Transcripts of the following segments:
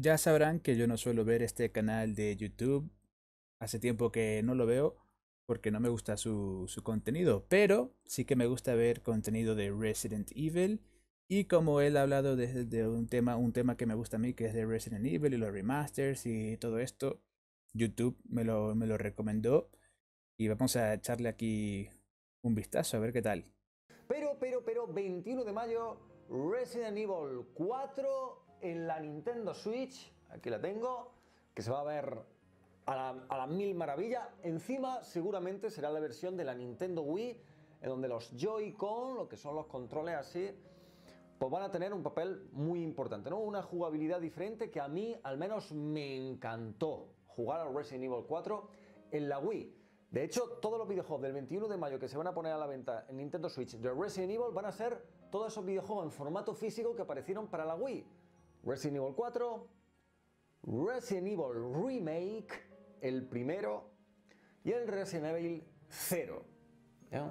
Ya sabrán que yo no suelo ver este canal de YouTube. Hace tiempo que no lo veo porque no me gusta su, contenido. Pero sí que me gusta ver contenido de Resident Evil. Y como él ha hablado de, un, tema, un tema que me gusta a mí, que es de Resident Evil y los remasters y todo esto, YouTube me lo, me lo recomendó. Y vamos a echarle aquí un vistazo a ver qué tal. Pero, pero, pero, 21 de mayo, Resident Evil 4 en la Nintendo Switch, aquí la tengo, que se va a ver a la, mil maravilla. Encima seguramente será la versión de la Nintendo Wii, en donde los Joy-Con, lo que son los controles así, pues van a tener un papel muy importante, ¿no? Una jugabilidad diferente que a mí al menos me encantó jugar al Resident Evil 4 en la Wii. De hecho, todos los videojuegos del 21 de mayo que se van a poner a la venta en Nintendo Switch de Resident Evil van a ser todos esos videojuegos en formato físico que aparecieron para la Wii. Resident Evil 4, Resident Evil Remake, el primero, y el Resident Evil 0. Eh,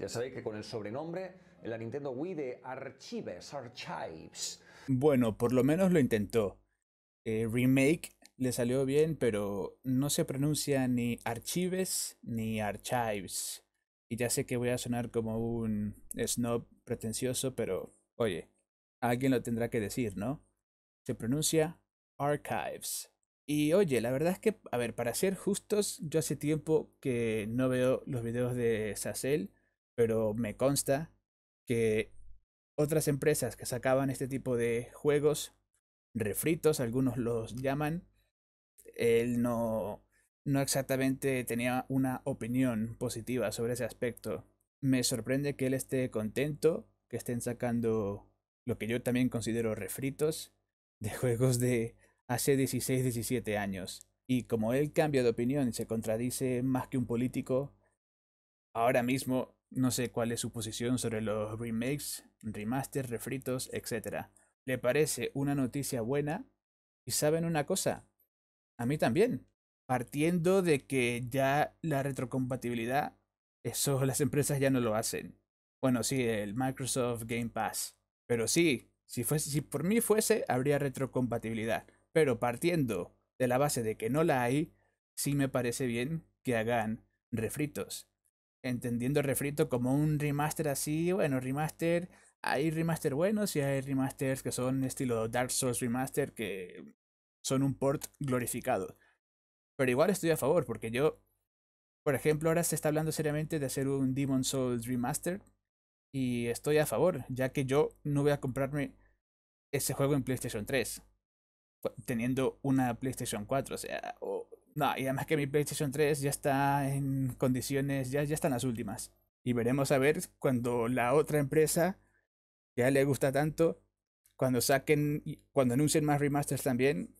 ¿Ya? sabéis que con el sobrenombre en la Nintendo Wii de Archives, Archives. Bueno, por lo menos lo intentó. Eh, remake le salió bien, pero no se pronuncia ni Archives ni Archives. Y ya sé que voy a sonar como un snob pretencioso, pero oye, alguien lo tendrá que decir, ¿no? se pronuncia Archives. Y oye, la verdad es que, a ver, para ser justos, yo hace tiempo que no veo los videos de sassel pero me consta que otras empresas que sacaban este tipo de juegos refritos, algunos los llaman, él no, no exactamente tenía una opinión positiva sobre ese aspecto. Me sorprende que él esté contento, que estén sacando lo que yo también considero refritos, de juegos de hace 16, 17 años. Y como él cambia de opinión y se contradice más que un político, ahora mismo no sé cuál es su posición sobre los remakes, remasters, refritos, etc. Le parece una noticia buena y saben una cosa, a mí también. Partiendo de que ya la retrocompatibilidad, eso las empresas ya no lo hacen. Bueno, sí, el Microsoft Game Pass. Pero sí, si, fuese, si por mí fuese, habría retrocompatibilidad, pero partiendo de la base de que no la hay, sí me parece bien que hagan refritos. Entendiendo refrito como un remaster así, bueno, remaster, hay remaster buenos y hay remasters que son estilo Dark Souls remaster que son un port glorificado. Pero igual estoy a favor porque yo, por ejemplo, ahora se está hablando seriamente de hacer un Demon Souls remaster y estoy a favor, ya que yo no voy a comprarme ese juego en PlayStation 3, teniendo una PlayStation 4. O sea, no, y además que mi PlayStation 3 ya está en condiciones, ya, ya están las últimas. Y veremos a ver cuando la otra empresa, que a le gusta tanto, cuando saquen, cuando anuncien más remasters también,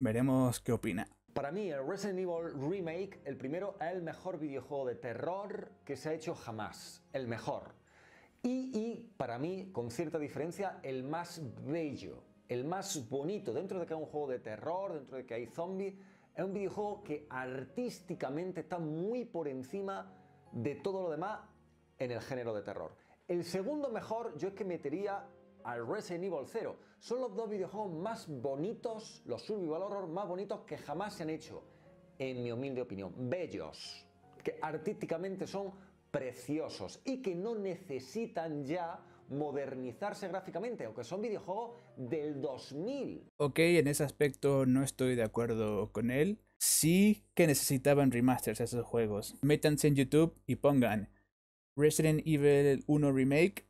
veremos qué opina. Para mí, el Resident Evil Remake, el primero, es el mejor videojuego de terror que se ha hecho jamás. El mejor. Y, para mí, con cierta diferencia, el más bello, el más bonito, dentro de que es un juego de terror, dentro de que hay zombies, es un videojuego que artísticamente está muy por encima de todo lo demás en el género de terror. El segundo mejor yo es que metería al Resident Evil 0. Son los dos videojuegos más bonitos, los survival horror más bonitos que jamás se han hecho, en mi humilde opinión. Bellos, que artísticamente son preciosos y que no necesitan ya modernizarse gráficamente, aunque son videojuegos del 2000. Ok, en ese aspecto no estoy de acuerdo con él. Sí que necesitaban remasters esos juegos. Métanse en YouTube y pongan Resident Evil 1 Remake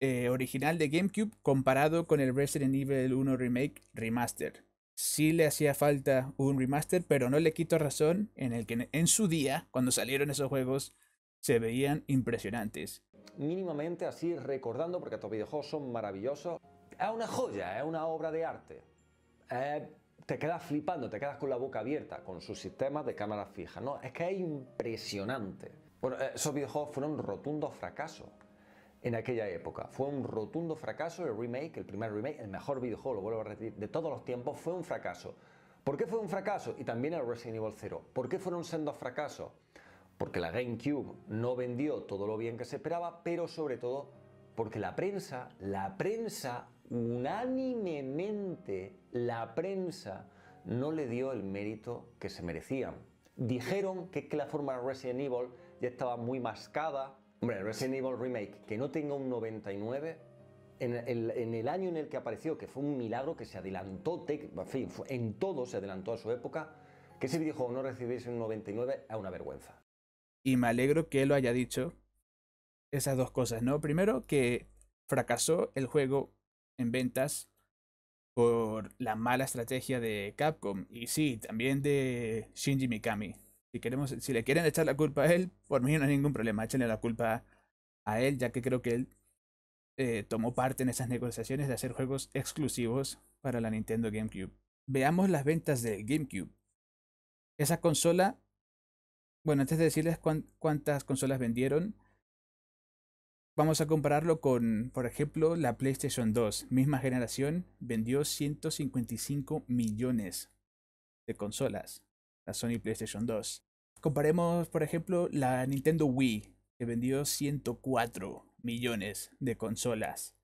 eh, original de GameCube comparado con el Resident Evil 1 Remake Remaster. Sí le hacía falta un remaster, pero no le quito razón en el que en su día, cuando salieron esos juegos, se veían impresionantes. Mínimamente así recordando, porque estos videojuegos son maravillosos, es una joya, es una obra de arte. te quedas flipando, te quedas con la boca abierta con sus sistemas de cámara fija. No, es que es impresionante. Bueno, eh, esos videojuegos fueron un rotundo fracaso en aquella época. Fue un rotundo fracaso el remake, el primer remake, el mejor videojuego, lo vuelvo a repetir, de todos los tiempos, fue un fracaso. ¿Por qué fue un fracaso? Y también el Resident Evil 0. ¿Por qué fueron sendos fracasos? porque la GameCube no vendió todo lo bien que se esperaba, pero sobre todo porque la prensa, la prensa unánimemente, la prensa no le dio el mérito que se merecían. Dijeron que, que la forma Resident Evil ya estaba muy mascada. Hombre, Resident Evil Remake, que no tenga un 99, en el, en el, año en el que apareció, que fue un milagro que se adelantó, en en todo se adelantó a su época, que ese dijo no recibiese un 99 es una vergüenza y me alegro que él lo haya dicho, esas dos cosas, ¿no? Primero, que fracasó el juego en ventas por la mala estrategia de Capcom y sí, también de Shinji Mikami. Si, queremos, si le quieren echar la culpa a él, por mí no hay ningún problema, échenle la culpa a él, ya que creo que él eh, tomó parte en esas negociaciones de hacer juegos exclusivos para la Nintendo GameCube. Veamos las ventas de GameCube. Esa consola bueno, antes de decirles cuántas consolas vendieron, vamos a compararlo con, por ejemplo, la PlayStation 2, misma generación, vendió 155 millones de consolas, la Sony PlayStation 2. Comparemos, por ejemplo, la Nintendo Wii, que vendió 104 millones de consolas.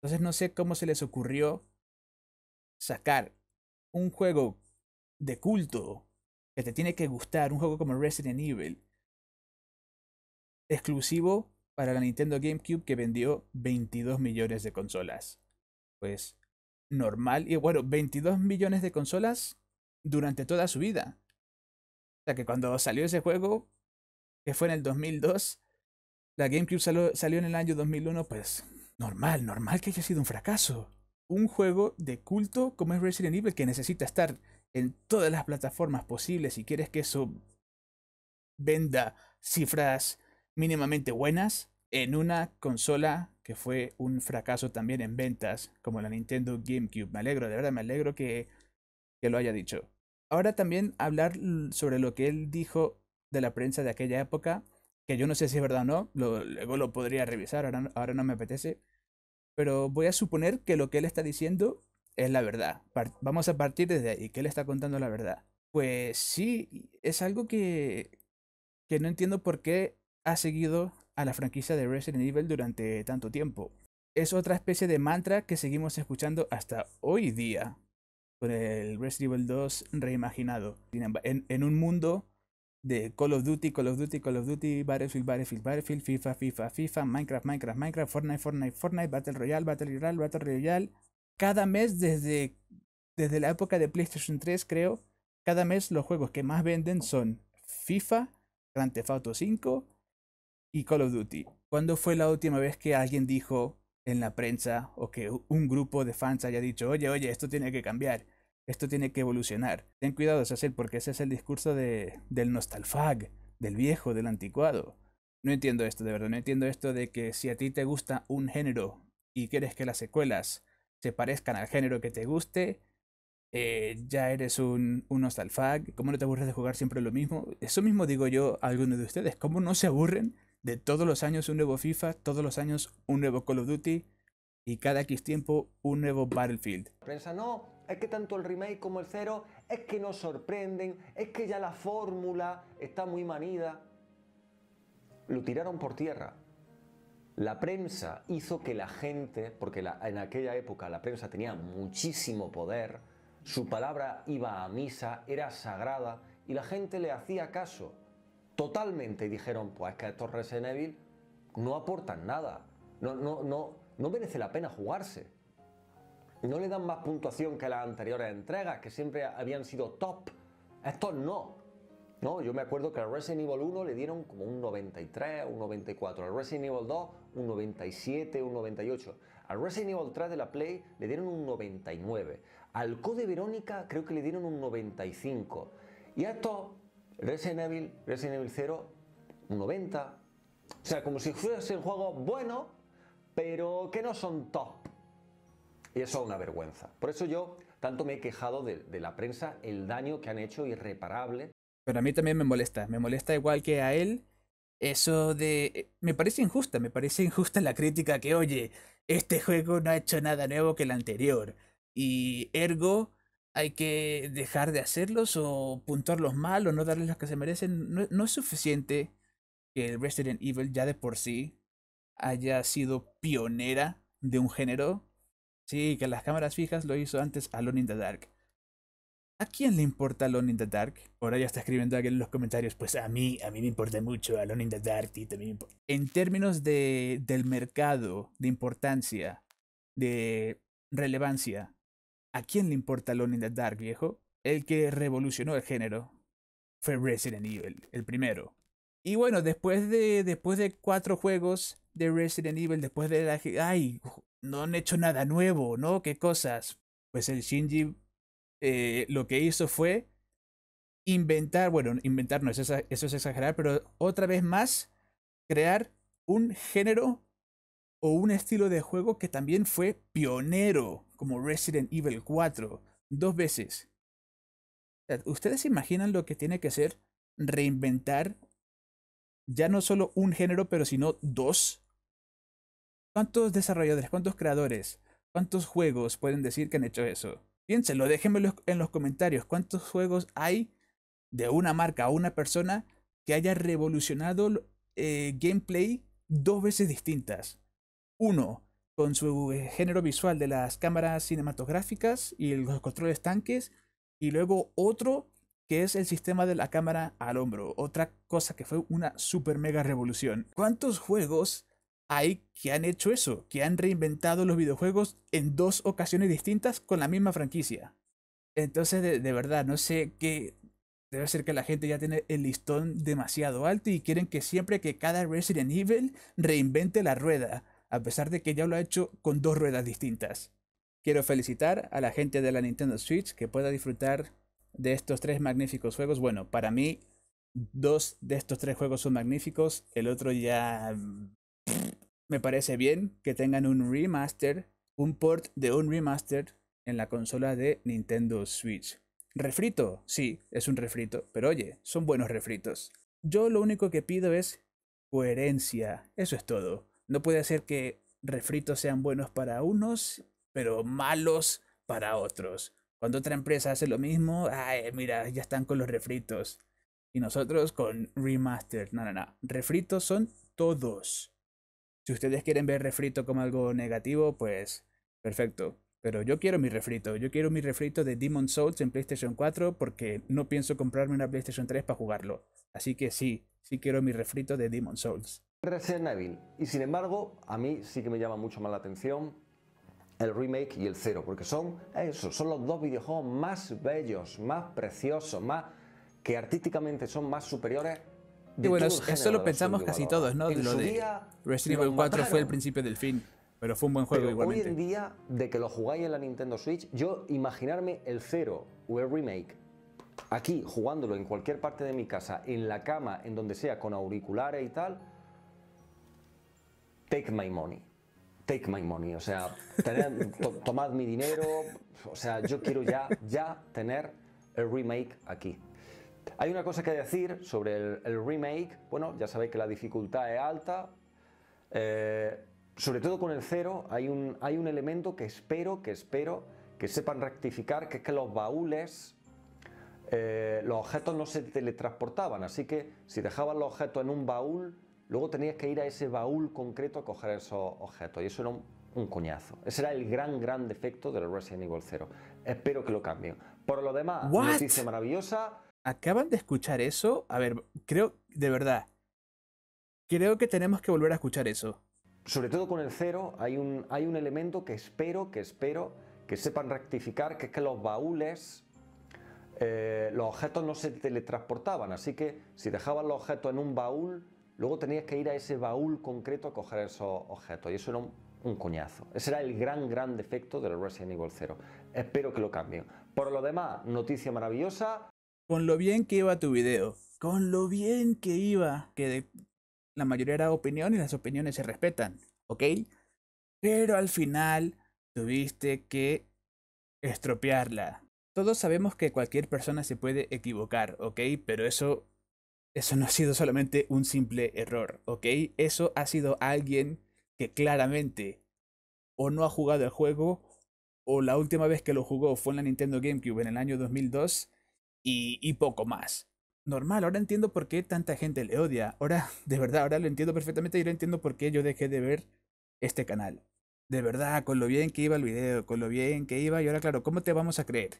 Entonces no sé cómo se les ocurrió sacar un juego de culto que te tiene que gustar un juego como Resident Evil, exclusivo para la Nintendo GameCube que vendió 22 millones de consolas. Pues normal, y bueno, 22 millones de consolas durante toda su vida. O sea que cuando salió ese juego, que fue en el 2002, la GameCube salió, en el año 2001, pues normal, normal que haya sido un fracaso. Un juego de culto como es Resident Evil que necesita estar en todas las plataformas posibles si quieres que eso venda cifras mínimamente buenas en una consola que fue un fracaso también en ventas como la Nintendo GameCube. Me alegro, de verdad me alegro que, que lo haya dicho. Ahora también hablar sobre lo que él dijo de la prensa de aquella época, que yo no sé si es verdad o no, luego lo podría revisar, ahora, ahora no me apetece, pero voy a suponer que lo que él está diciendo es la verdad. vamos a partir desde ahí, ¿qué le está contando la verdad. Pues sí, es algo que, que no entiendo por qué ha seguido a la franquicia de Resident Evil durante tanto tiempo. Es otra especie de mantra que seguimos escuchando hasta hoy día con el Resident Evil 2 reimaginado. En, en un mundo de Call of Duty, Call of Duty, Call of Duty, Battlefield, Battlefield, Battlefield, FIFA, FIFA, FIFA, Minecraft, Minecraft, Minecraft, Fortnite, Fortnite, Fortnite, Battle Royale, Battle Royale, Battle Royale, cada mes desde, desde la época de PlayStation 3, creo, cada mes los juegos que más venden son FIFA, Grand Theft Auto 5 y Call of Duty. ¿Cuándo fue la última vez que alguien dijo en la prensa o que un grupo de fans haya dicho, oye, oye, esto tiene que cambiar, esto tiene que evolucionar? Ten cuidado, hacer porque ese es el discurso del nostalfag, del viejo, del anticuado. No entiendo esto, de verdad, no entiendo esto de que si a ti te gusta un género y quieres que las secuelas se parezcan al género que te guste. Eh, ya eres un, un nostalfag, ¿cómo no te aburres de jugar siempre lo mismo? Eso mismo digo yo a algunos de ustedes, ¿cómo no se aburren de todos los años un nuevo FIFA, todos los años un nuevo Call of Duty y cada X tiempo un nuevo Battlefield? Prensa, no, es que tanto el remake como el cero es que nos sorprenden, es que ya la fórmula está muy manida. Lo tiraron por tierra. La prensa hizo que la gente, porque la, en aquella época la prensa tenía muchísimo poder, su palabra iba a misa, era sagrada y la gente le hacía caso totalmente y dijeron, pues que estos Resident Evil no aportan nada, no, no, no, no merece la pena jugarse. No le dan más puntuación que las anteriores entregas, que siempre habían sido top. Estos no, no, yo me acuerdo que al Resident Evil 1 le dieron como un 93, un 94, al Resident Evil 2 un 97, un 98, al Resident Evil 3 de la Play le dieron un 99, al Code Verónica creo que le dieron un 95 y a esto, Resident Evil, Resident Evil 0 un 90. O sea, como si fuese el juego bueno, pero que no son top. Y eso es una vergüenza. Por eso yo tanto me he quejado de, la prensa, el daño que han hecho irreparable pero a mí también me molesta, me molesta igual que a él eso de... Eh, me parece injusta, me parece injusta la crítica que, oye, este juego no ha hecho nada nuevo que el anterior. Y ergo, hay que dejar de hacerlos o puntuarlos mal o no darles los que se merecen. No, es suficiente que el Resident Evil ya de por sí haya sido pionera de un género. Sí, que las cámaras fijas lo hizo antes Alone in the Dark. ¿A quién le importa Alone in the Dark? Ahora ya está escribiendo alguien en los comentarios, pues a mí, a mí me importa mucho Alone in the Dark y también En términos de, del mercado, de importancia, de relevancia, ¿a quién le importa Alone in the Dark, viejo? El que revolucionó el género fue Resident Evil, el primero. Y bueno, después de, después de cuatro juegos de Resident Evil, después de la... ¡Ay! No han hecho nada nuevo, ¿no? ¿Qué cosas? Pues el Shinji eh, lo que hizo fue inventar, bueno, inventar no, eso es, eso es exagerar, pero otra vez más, crear un género o un estilo de juego que también fue pionero, como Resident Evil 4, dos veces. ¿Ustedes imaginan lo que tiene que ser reinventar ya no solo un género, pero sino dos? ¿Cuántos desarrolladores, cuántos creadores, cuántos juegos pueden decir que han hecho eso? Piénsenlo, déjenmelo en los comentarios. ¿Cuántos juegos hay de una marca o una persona que haya revolucionado el eh, gameplay dos veces distintas? Uno, con su eh, género visual de las cámaras cinematográficas y los controles tanques. Y luego otro que es el sistema de la cámara al hombro. Otra cosa que fue una super mega revolución. ¿Cuántos juegos hay que han hecho eso, que han reinventado los videojuegos en dos ocasiones distintas con la misma franquicia. Entonces, de, de verdad, no sé qué. Debe ser que la gente ya tiene el listón demasiado alto y quieren que siempre que cada Resident Evil reinvente la rueda, a pesar de que ya lo ha hecho con dos ruedas distintas. Quiero felicitar a la gente de la Nintendo Switch que pueda disfrutar de estos tres magníficos juegos. Bueno, para mí, dos de estos tres juegos son magníficos, el otro ya me parece bien que tengan un remaster, un port de un remaster en la consola de Nintendo Switch. Refrito, sí, es un refrito, pero oye, son buenos refritos. Yo lo único que pido es coherencia, eso es todo. No puede ser que refritos sean buenos para unos, pero malos para otros. Cuando otra empresa hace lo mismo, ay, mira, ya están con los refritos. Y nosotros con remaster. No, no, no. Refritos son todos. Si ustedes quieren ver refrito como algo negativo, pues perfecto. Pero yo quiero mi refrito. Yo quiero mi refrito de Demon Souls en PlayStation 4 porque no pienso comprarme una PlayStation 3 para jugarlo. Así que sí, sí quiero mi refrito de Demon Souls. recién Evil. Y sin embargo, a mí sí que me llama mucho más la atención el remake y el cero, porque son esos, son los dos videojuegos más bellos, más preciosos, más que artísticamente son más superiores y bueno, eso lo pensamos casi todos, ¿no? Lo de Resident Evil 4 fue el principio del fin. Pero fue un buen juego pero igualmente. Hoy en día, de que lo jugáis en la Nintendo Switch, yo imaginarme el Zero o el remake aquí, jugándolo en cualquier parte de mi casa, en la cama, en donde sea, con auriculares y tal, take my money. Take my money, o sea, tomad mi dinero, o sea, yo quiero ya, ya tener el remake aquí. Hay una cosa que decir sobre el, remake. Bueno, ya sabéis que la dificultad es alta. Eh, sobre todo con el cero, hay un, hay un elemento que espero, que espero que sepan rectificar, que es que los baúles, eh, los objetos no se teletransportaban, así que si dejaban los objetos en un baúl, luego tenías que ir a ese baúl concreto a coger esos objetos, y eso era un, coñazo. Ese era el gran, gran defecto del Resident Evil 0. Espero que lo cambien. Por lo demás, noticia maravillosa, acaban de escuchar eso, a ver, creo, de verdad, creo que tenemos que volver a escuchar eso. Sobre todo con el cero, hay un, hay un elemento que espero, que espero que sepan rectificar, que es que los baúles, eh, los objetos no se teletransportaban, así que si dejaban los objetos en un baúl, luego tenías que ir a ese baúl concreto a coger esos objetos, y eso era un, coñazo. Ese era el gran, gran defecto del Resident Evil 0. Espero que lo cambien. Por lo demás, noticia maravillosa, con lo bien que iba tu video, con lo bien que iba, que la mayoría era opinión y las opiniones se respetan, ¿ok? Pero al final tuviste que estropearla. Todos sabemos que cualquier persona se puede equivocar, ¿ok? Pero eso, eso no ha sido solamente un simple error, ¿ok? Eso ha sido alguien que claramente o no ha jugado el juego o la última vez que lo jugó fue en la Nintendo GameCube en el año 2002 y, poco más. Normal, ahora entiendo por qué tanta gente le odia. Ahora, de verdad, ahora lo entiendo perfectamente y ahora entiendo por qué yo dejé de ver este canal. De verdad, con lo bien que iba el video, con lo bien que iba y ahora claro, ¿cómo te vamos a creer?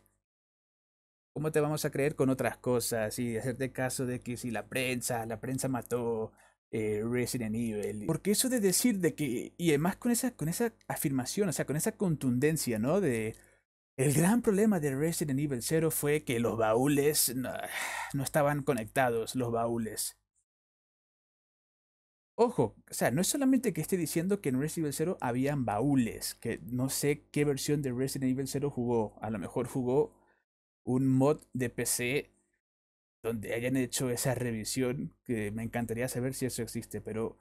¿Cómo te vamos a creer con otras cosas y hacerte caso de que si la prensa, la prensa mató eh, Resident Evil? Porque eso de decir de que, y además con esa, con esa afirmación, o sea, con esa contundencia, ¿no? De, el gran problema de Resident Evil 0 fue que los baúles no, estaban conectados, los baúles. Ojo, o sea, no es solamente que esté diciendo que en Resident Evil 0 habían baúles, que no sé qué versión de Resident Evil 0 jugó, a lo mejor jugó un mod de PC donde hayan hecho esa revisión, que me encantaría saber si eso existe, pero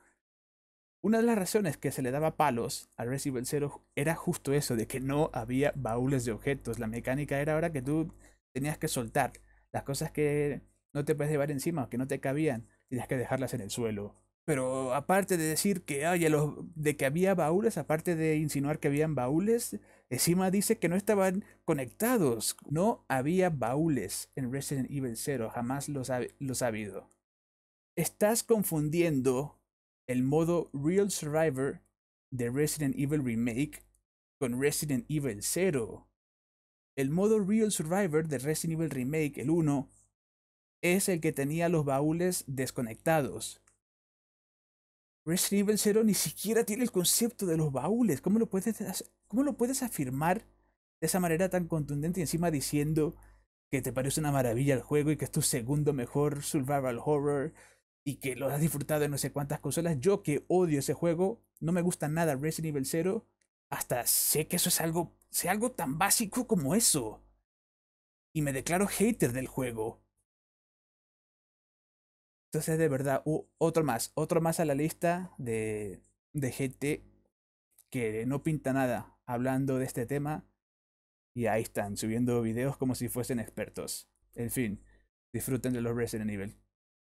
una de las razones que se le daba palos a Resident Evil 0 era justo eso, de que no había baúles de objetos. La mecánica era ahora que tú tenías que soltar las cosas que no te puedes llevar encima, que no te cabían, tenías que dejarlas en el suelo. Pero aparte de decir que, de que había baúles, aparte de insinuar que habían baúles, encima dice que no estaban conectados. No había baúles en Resident Evil 0, jamás los los ha habido. Estás confundiendo el modo Real Survivor de Resident Evil Remake con Resident Evil 0. El modo Real Survivor de Resident Evil Remake, el 1, es el que tenía los baúles desconectados. Resident Evil 0 ni siquiera tiene el concepto de los baúles. ¿Cómo lo puedes, cómo lo puedes afirmar de esa manera tan contundente y encima diciendo que te parece una maravilla el juego y que es tu segundo mejor survival horror y que lo has disfrutado en no sé cuántas consolas. Yo que odio ese juego, no me gusta nada Resident Evil 0, hasta sé que eso es algo, sea algo tan básico como eso. Y me declaro hater del juego. Entonces, de verdad, otro más, otro más a la lista de, de gente que no pinta nada hablando de este tema. Y ahí están, subiendo videos como si fuesen expertos. En fin, disfruten de los Resident Evil.